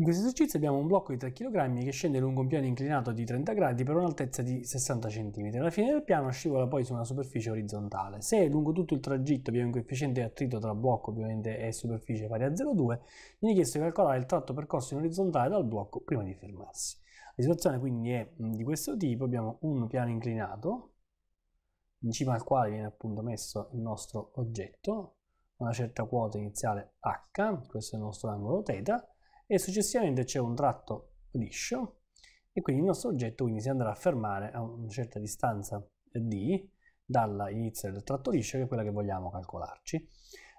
In questo esercizio abbiamo un blocco di 3 kg che scende lungo un piano inclinato di 30 gradi per un'altezza di 60 cm. Alla fine del piano scivola poi su una superficie orizzontale. Se lungo tutto il tragitto abbiamo un coefficiente di attrito tra blocco ovviamente, e superficie pari a 0,2, viene chiesto di calcolare il tratto percorso in orizzontale dal blocco prima di fermarsi. La situazione quindi è mm, di questo tipo, abbiamo un piano inclinato, in cima al quale viene appunto messo il nostro oggetto, una certa quota iniziale h, questo è il nostro angolo θ, e successivamente c'è un tratto liscio e quindi il nostro oggetto quindi si andrà a fermare a una certa distanza d dall'inizio del tratto liscio che è quella che vogliamo calcolarci.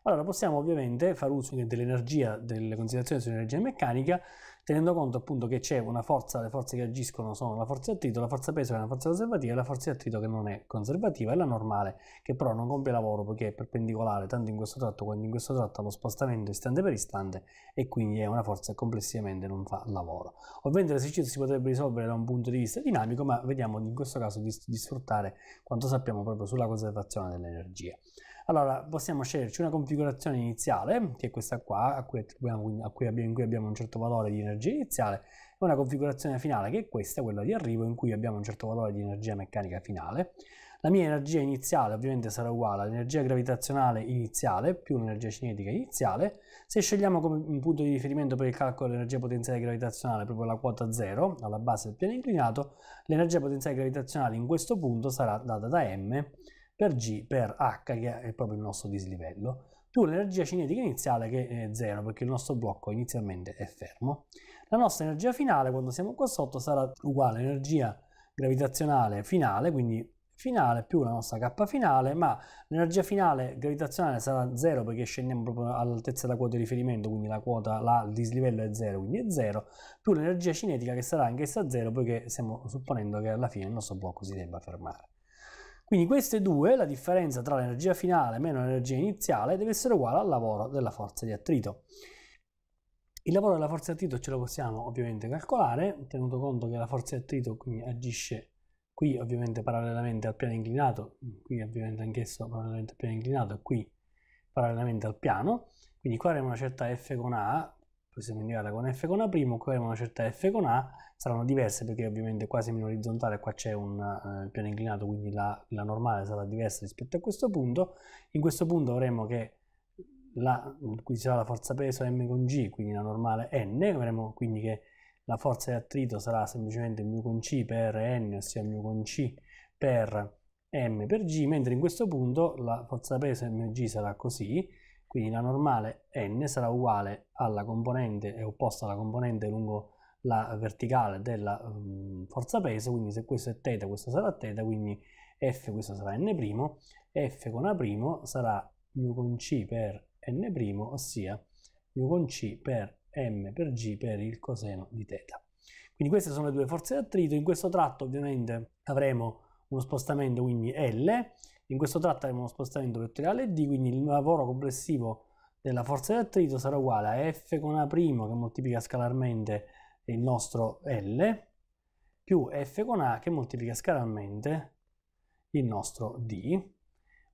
Allora possiamo ovviamente fare uso dell'energia, delle considerazioni sull'energia meccanica tenendo conto appunto che c'è una forza, le forze che agiscono sono la forza di attrito, la forza peso che è una forza conservativa e la forza di attrito che non è conservativa e la normale che però non compie lavoro perché è perpendicolare tanto in questo tratto quanto in questo tratto allo spostamento istante per istante e quindi è una forza che complessivamente non fa lavoro. Ovviamente l'esercizio si potrebbe risolvere da un punto di vista dinamico ma vediamo in questo caso di, di sfruttare quanto sappiamo proprio sulla conservazione dell'energia. Allora, possiamo sceglierci una configurazione iniziale, che è questa qua, a cui, a cui abbiamo, in cui abbiamo un certo valore di energia iniziale, e una configurazione finale, che è questa, quella di arrivo, in cui abbiamo un certo valore di energia meccanica finale. La mia energia iniziale ovviamente sarà uguale all'energia gravitazionale iniziale più l'energia cinetica iniziale. Se scegliamo come punto di riferimento per il calcolo dell'energia potenziale gravitazionale proprio la quota 0, alla base del piano inclinato, l'energia potenziale gravitazionale in questo punto sarà data da m per G per H, che è proprio il nostro dislivello, più l'energia cinetica iniziale che è eh, 0, perché il nostro blocco inizialmente è fermo. La nostra energia finale, quando siamo qua sotto, sarà uguale all'energia gravitazionale finale, quindi finale più la nostra K finale, ma l'energia finale gravitazionale sarà 0 perché scendiamo proprio all'altezza della quota di riferimento, quindi la quota, la, il dislivello è 0, quindi è 0, più l'energia cinetica che sarà anch'essa 0 perché stiamo supponendo che alla fine il nostro blocco si debba fermare. Quindi queste due, la differenza tra l'energia finale meno l'energia iniziale, deve essere uguale al lavoro della forza di attrito. Il lavoro della forza di attrito ce lo possiamo ovviamente calcolare, tenuto conto che la forza di attrito quindi agisce qui ovviamente parallelamente al piano inclinato, qui ovviamente anch'esso parallelamente al piano inclinato e qui parallelamente al piano, quindi qua abbiamo una certa F con A poi se migliorata con F con A', qui abbiamo una certa F con A, saranno diverse perché ovviamente qua siamo in orizzontale, qua c'è un eh, piano inclinato, quindi la, la, normale sarà diversa rispetto a questo punto. In questo punto avremo che la, qui sarà la forza peso M con G, quindi la normale N, avremo quindi che la forza di attrito sarà semplicemente μ con C per N, ossia μ con C per M per G, mentre in questo punto la forza peso mg sarà così, quindi la normale n sarà uguale alla componente, è opposta alla componente lungo la verticale della um, forza peso, quindi se questo è θ, questo sarà θ, quindi F questo sarà N', F con A' sarà μ con C per N', ossia μ con C per M per G per il coseno di teta. Quindi queste sono le due forze d'attrito, in questo tratto ovviamente avremo uno spostamento quindi L in questo tratto abbiamo uno spostamento vettoriale D, quindi il lavoro complessivo della forza di attrito sarà uguale a F con A' che moltiplica scalarmente il nostro L, più F con A che moltiplica scalarmente il nostro D.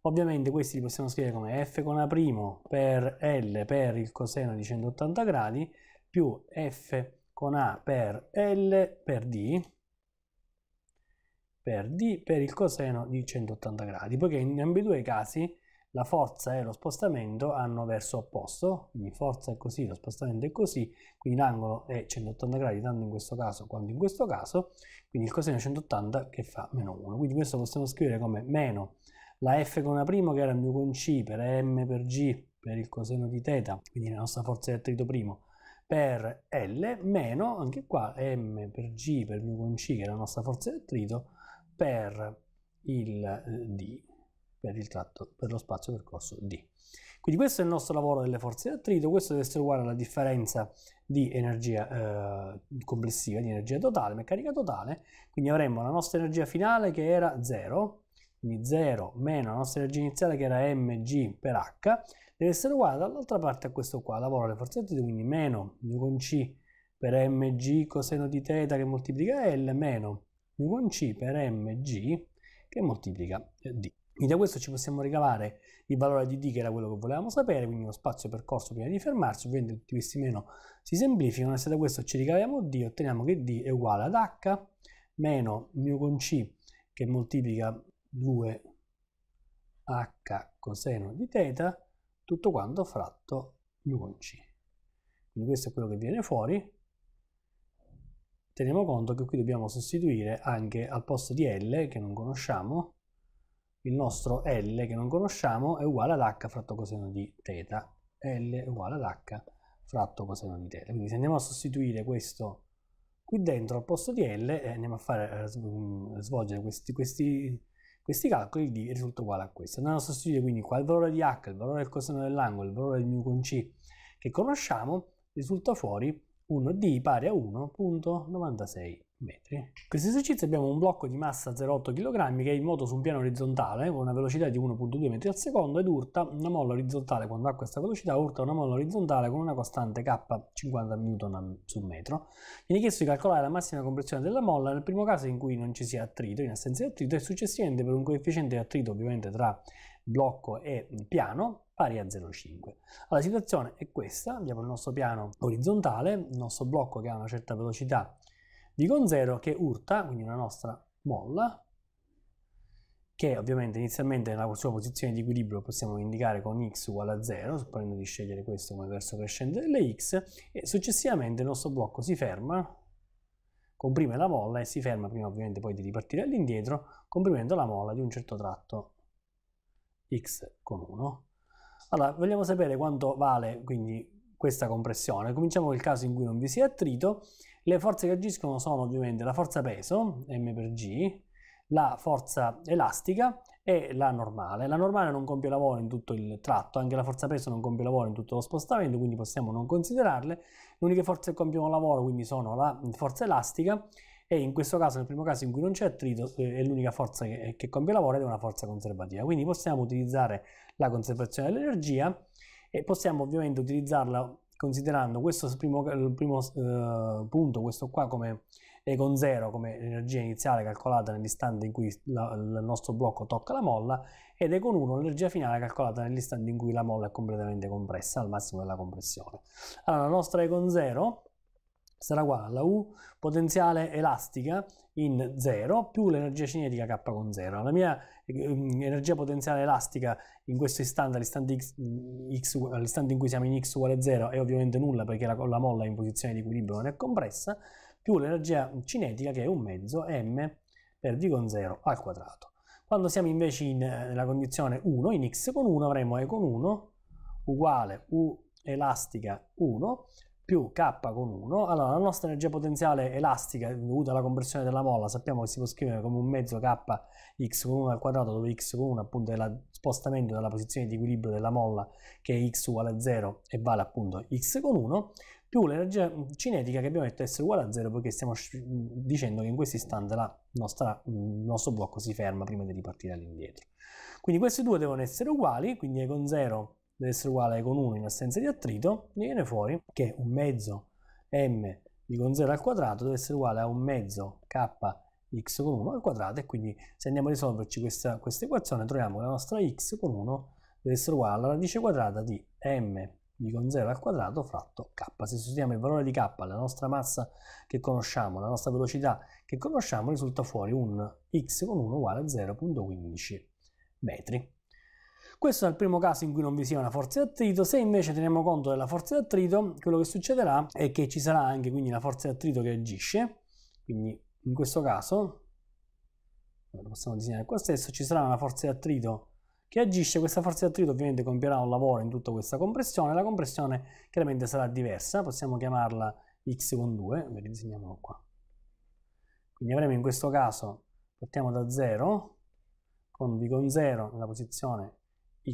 Ovviamente questi li possiamo scrivere come F con A' per L per il coseno di 180 gradi più F con A per L per D per D per il coseno di 180 gradi, poiché in ambedue i casi la forza e lo spostamento hanno verso opposto, quindi forza è così, lo spostamento è così, quindi l'angolo è 180 gradi tanto in questo caso quanto in questo caso, quindi il coseno è 180 che fa meno 1. Quindi questo possiamo scrivere come meno la f con la prima che era mu con c per m per g per il coseno di teta, quindi la nostra forza di attrito primo, per L meno, anche qua, m per g per mu con c che è la nostra forza di attrito, per il eh, D, per il tratto, per lo spazio percorso D. Quindi questo è il nostro lavoro delle forze di attrito, questo deve essere uguale alla differenza di energia eh, complessiva, di energia totale, meccanica totale, quindi avremmo la nostra energia finale che era 0, quindi 0 meno la nostra energia iniziale che era mg per h, deve essere uguale dall'altra parte a questo qua, lavoro alle forze di attrito, quindi meno μ con c per mg coseno di teta che moltiplica L meno μ con c per mg che moltiplica eh, d. Quindi da questo ci possiamo ricavare il valore di d che era quello che volevamo sapere, quindi uno spazio percorso prima di fermarsi, ovviamente tutti questi meno si semplificano e se da questo ci ricaviamo d otteniamo che d è uguale ad h meno μ con c che moltiplica 2 h coseno di teta tutto quanto fratto μ con c. Quindi questo è quello che viene fuori Teniamo conto che qui dobbiamo sostituire anche al posto di L che non conosciamo, il nostro L che non conosciamo è uguale ad H fratto coseno di teta L è uguale ad H fratto coseno di teta Quindi se andiamo a sostituire questo qui dentro al posto di L e eh, andiamo a fare, eh, mm, svolgere questi, questi, questi calcoli D risulta uguale a questo. Andiamo a sostituire quindi qua il valore di H, il valore del coseno dell'angolo, il valore del μ con C che conosciamo, risulta fuori 1D pari a 1.96 metri. Questo esercizio abbiamo un blocco di massa 0,8 kg che è in moto su un piano orizzontale con una velocità di 1.2 metri al secondo ed urta una molla orizzontale quando ha questa velocità, urta una molla orizzontale con una costante K 50 N su metro. Viene chiesto di calcolare la massima compressione della molla nel primo caso in cui non ci sia attrito, in assenza di attrito, e successivamente per un coefficiente di attrito ovviamente tra blocco e piano pari a 0,5. Allora, la situazione è questa, abbiamo il nostro piano orizzontale, il nostro blocco che ha una certa velocità di con 0 che urta, quindi una nostra molla, che ovviamente inizialmente nella sua posizione di equilibrio possiamo indicare con x uguale a 0, supponendo di scegliere questo come verso crescente delle x, e successivamente il nostro blocco si ferma, comprime la molla e si ferma prima ovviamente poi di ripartire all'indietro, comprimendo la molla di un certo tratto x con 1. Allora, vogliamo sapere quanto vale quindi questa compressione. Cominciamo col caso in cui non vi sia attrito. Le forze che agiscono sono ovviamente la forza peso, m per g, la forza elastica e la normale. La normale non compie lavoro in tutto il tratto, anche la forza peso non compie lavoro in tutto lo spostamento, quindi possiamo non considerarle. Le uniche forze che compiono lavoro quindi sono la forza elastica e in questo caso, nel primo caso in cui non c'è attrito, eh, è l'unica forza che, eh, che compie lavoro ed è una forza conservativa. Quindi possiamo utilizzare la conservazione dell'energia e possiamo ovviamente utilizzarla considerando questo primo, eh, il primo eh, punto, questo qua come E con 0, come energia iniziale calcolata nell'istante in cui la, il nostro blocco tocca la molla, ed E con 1, l'energia finale calcolata nell'istante in cui la molla è completamente compressa, al massimo della compressione. Allora, la nostra E Econ 0 sarà uguale alla U potenziale elastica in 0 più l'energia cinetica K con 0. La mia ehm, energia potenziale elastica in questo istante, all'istante, x, mm, x, all'istante in cui siamo in x uguale 0, è ovviamente nulla perché la, la molla in posizione di equilibrio non è compressa, più l'energia cinetica che è un mezzo m per v con 0 al quadrato. Quando siamo invece in, eh, nella condizione 1, in x con 1 avremo e con 1 uguale u elastica 1 più K con 1, allora la nostra energia potenziale elastica dovuta alla compressione della molla sappiamo che si può scrivere come un mezzo Kx con 1 al quadrato dove x con 1 appunto è lo spostamento della posizione di equilibrio della molla che è x uguale a 0 e vale appunto x con 1 più l'energia cinetica che abbiamo detto essere uguale a 0 perché stiamo dicendo che in questo istante nostra, mm, il nostro blocco si ferma prima di ripartire all'indietro. Quindi questi due devono essere uguali, quindi E con 0 deve essere uguale con 1 in assenza di attrito, viene fuori che un mezzo m di con 0 al quadrato deve essere uguale a un mezzo k x con 1 al quadrato e quindi se andiamo a risolverci questa, questa equazione troviamo che la nostra x con 1 deve essere uguale alla radice quadrata di m di con 0 al quadrato fratto k. Se sostituiamo il valore di k alla nostra massa che conosciamo, la nostra velocità che conosciamo, risulta fuori un x con 1 uguale a 0.15 metri. Questo è il primo caso in cui non vi sia una forza di attrito, se invece teniamo conto della forza di attrito, quello che succederà è che ci sarà anche quindi la forza di attrito che agisce, quindi in questo caso, lo possiamo disegnare qua stesso, ci sarà una forza di attrito che agisce, questa forza di attrito ovviamente compierà un lavoro in tutta questa compressione, la compressione chiaramente sarà diversa, possiamo chiamarla x con 2, ve disegniamolo qua. Quindi avremo in questo caso, partiamo da 0, con v con 0 nella posizione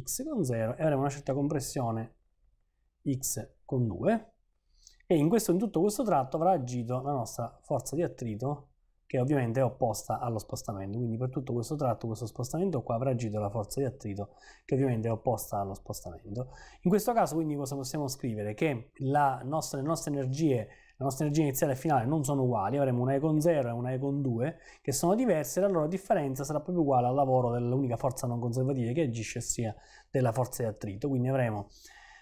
x con 0 e avremo una certa compressione x con 2 e in, questo, in tutto questo tratto avrà agito la nostra forza di attrito che ovviamente è opposta allo spostamento, quindi per tutto questo tratto, questo spostamento qua avrà agito la forza di attrito che ovviamente è opposta allo spostamento. In questo caso quindi cosa possiamo scrivere? Che nostra, le nostre energie le nostre energie iniziale e finale non sono uguali, avremo una E con 0 e una E con 2 che sono diverse, la loro differenza sarà proprio uguale al lavoro dell'unica forza non conservativa che agisce sia della forza di attrito, quindi avremo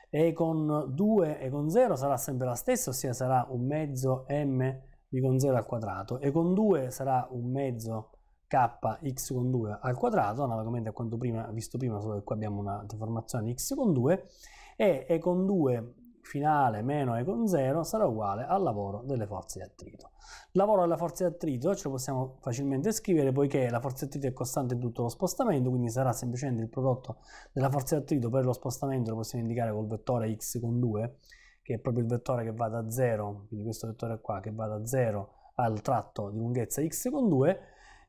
E con 2 E con 0 sarà sempre la stessa, ossia sarà un mezzo M B con 0 al quadrato, E con 2 sarà un mezzo kx con 2 al quadrato, analogamente a quanto prima, visto prima, solo che qua abbiamo una deformazione x con 2, e e con 2 finale meno E con 0 sarà uguale al lavoro delle forze di attrito. Il lavoro della forza di attrito ce lo possiamo facilmente scrivere poiché la forza di attrito è costante in tutto lo spostamento, quindi sarà semplicemente il prodotto della forza di attrito per lo spostamento, lo possiamo indicare col vettore x con 2, che è proprio il vettore che va da 0, quindi questo vettore qua che va da 0 al tratto di lunghezza x con 2,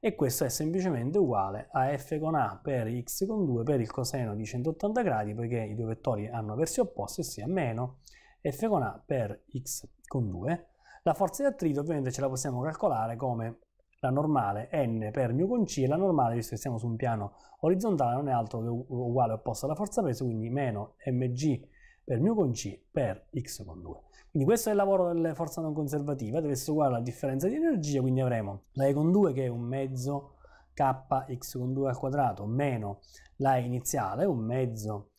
e questo è semplicemente uguale a f con a per x con 2 per il coseno di 180 gradi poiché i due vettori hanno versi opposti ossia meno f con a per x con 2. La forza di attrito ovviamente ce la possiamo calcolare come la normale n per μ con c e la normale, visto che siamo su un piano orizzontale, non è altro che uguale opposto alla forza peso, quindi meno mg per μ con c per x con 2. Quindi questo è il lavoro delle forze non conservative, deve essere uguale alla differenza di energia, quindi avremo la E con 2 che è un mezzo kx con 2 al quadrato meno la E iniziale, un mezzo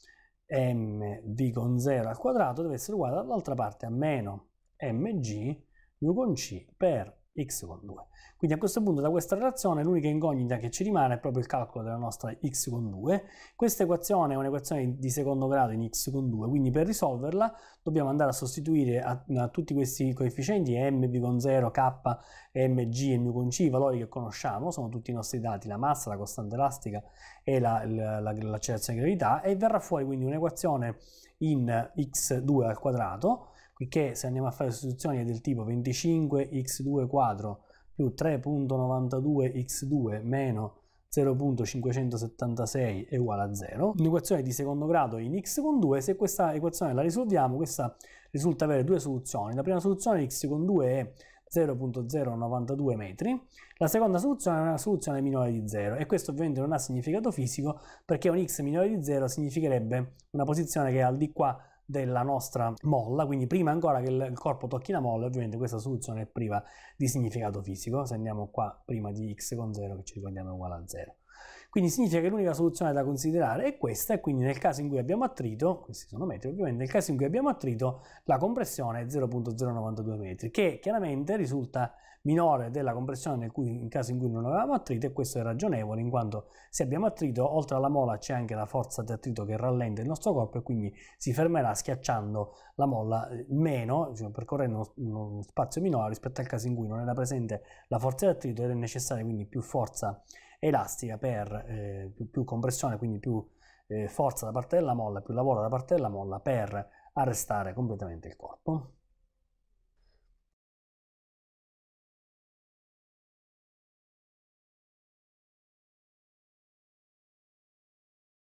mv con 0 al quadrato deve essere uguale dall'altra parte a meno mg u con c per x con 2. Quindi a questo punto da questa relazione l'unica incognita che ci rimane è proprio il calcolo della nostra x con 2. Questa equazione è un'equazione di secondo grado in x con 2, quindi per risolverla dobbiamo andare a sostituire a, a tutti questi coefficienti mv con 0, k, g e μ con c, i valori che conosciamo, sono tutti i nostri dati, la massa, la costante elastica e l'accelerazione la, la, di gravità e verrà fuori quindi un'equazione in x2 al quadrato che se andiamo a fare sostituzioni è del tipo 25x2 quadro più 3.92x2 meno 0.576 è uguale a 0. Un'equazione di secondo grado in x con 2, se questa equazione la risolviamo, questa risulta avere due soluzioni. La prima soluzione x con 2 è 0.092 metri, la seconda soluzione è una soluzione minore di 0 e questo ovviamente non ha significato fisico perché un x minore di 0 significherebbe una posizione che è al di qua della nostra molla, quindi prima ancora che il corpo tocchi la molla, ovviamente questa soluzione è priva di significato fisico, se andiamo qua prima di x con 0 che ci ricordiamo è uguale a 0. Quindi significa che l'unica soluzione da considerare è questa e quindi nel caso in cui abbiamo attrito, questi sono metri ovviamente, nel caso in cui abbiamo attrito la compressione è 0.092 metri, che chiaramente risulta minore della compressione nel cui, in caso in cui non avevamo attrito e questo è ragionevole in quanto se abbiamo attrito oltre alla molla c'è anche la forza di attrito che rallenta il nostro corpo e quindi si fermerà schiacciando la molla eh, meno, cioè percorrendo uno, uno spazio minore rispetto al caso in cui non era presente la forza di attrito ed è necessaria quindi più forza elastica per eh, più, più, compressione, quindi più eh, forza da parte della molla, più lavoro da parte della molla per arrestare completamente il corpo.